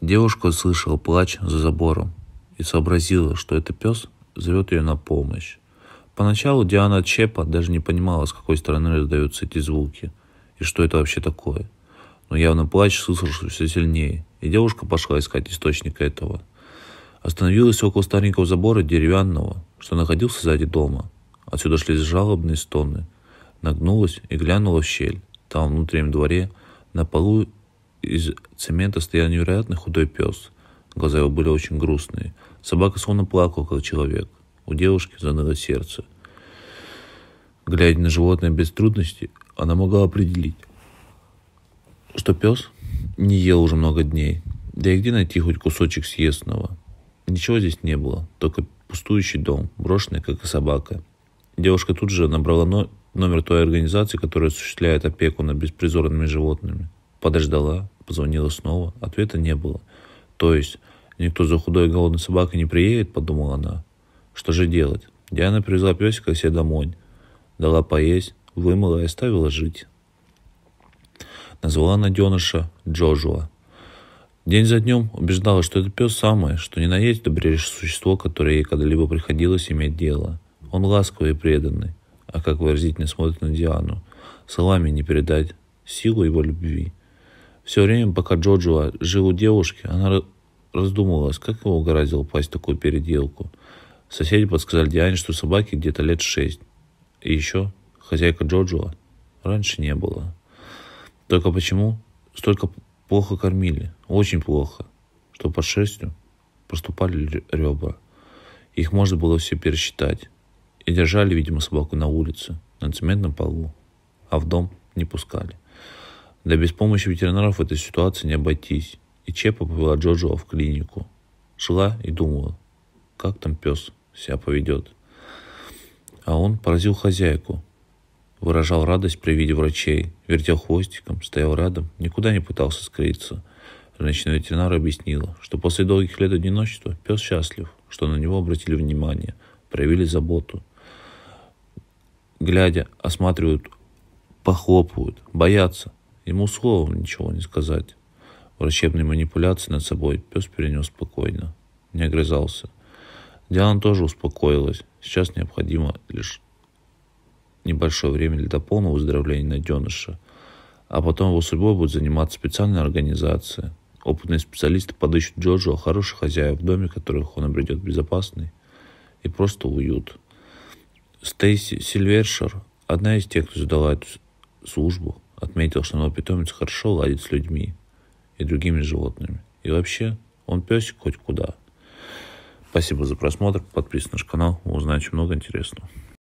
Девушка услышала плач за забором и сообразила, что это пес зовет ее на помощь. Поначалу Диана Чепа даже не понимала, с какой стороны раздаются эти звуки и что это вообще такое. Но явно плач слышался все сильнее, и девушка пошла искать источник этого. Остановилась около старенького забора деревянного, что находился сзади дома. Отсюда шли жалобные стоны. Нагнулась и глянула в щель. Там, в внутреннем дворе, на полу из цемента стоял невероятно худой пес. Глаза его были очень грустные. Собака словно плакала, как человек. У девушки заныло сердце. Глядя на животное без трудностей, она могла определить, что пес не ел уже много дней. Да и где найти хоть кусочек съестного? Ничего здесь не было, только пустующий дом, брошенный, как и собака. Девушка тут же набрала номер той организации, которая осуществляет опеку над беспризорными животными – Подождала, позвонила снова, ответа не было. То есть, никто за худой и голодной собакой не приедет, подумала она. Что же делать? Диана привезла песика себе домой. Дала поесть, вымыла и оставила жить. Назвала найденыша Джошуа. День за днем убеждала, что этот пес самое, что не на есть добрейшее существо, которое ей когда-либо приходилось иметь дело. Он ласковый и преданный, а как выразительно смотрит на Диану. Словами не передать силу его любви. Все время, пока Джоджо жил у девушки, она раздумывалась, как его угораздило пасть такую переделку. Соседи подсказали Диане, что собаке где-то лет шесть. И еще хозяйка Джоджо раньше не было. Только почему столько плохо кормили, очень плохо, что под шерстью проступали ребра. Их можно было все пересчитать. И держали, видимо, собаку на улице, на цементном полу, а в дом не пускали. Да без помощи ветеринаров в этой ситуации не обойтись. И Чепа повела Джоджуа в клинику. Шла и думала, как там пес себя поведет. А он поразил хозяйку. Выражал радость при виде врачей, вертел хвостиком, стоял рядом, никуда не пытался скрыться. Женщина ветеринар объяснила, что после долгих лет одиночества пес счастлив, что на него обратили внимание, проявили заботу. Глядя, осматривают, похлопывают, боятся, Ему словом ничего не сказать. Врачебные манипуляции над собой пес перенес спокойно. Не огрызался. Диана тоже успокоилась. Сейчас необходимо лишь небольшое время для полного выздоровления найденыша. А потом его судьбой будет заниматься специальная организация. Опытные специалисты подыщут Джорджу а хороших хозяев в доме, в которых он обретет безопасный и просто уют. Стейси Сильвершер – одна из тех, кто задала эту службу, Отметил, что мой питомец хорошо ладит с людьми и другими животными. И вообще, он песик хоть куда. Спасибо за просмотр. Подписывайтесь на наш канал. Вы узнаете много интересного.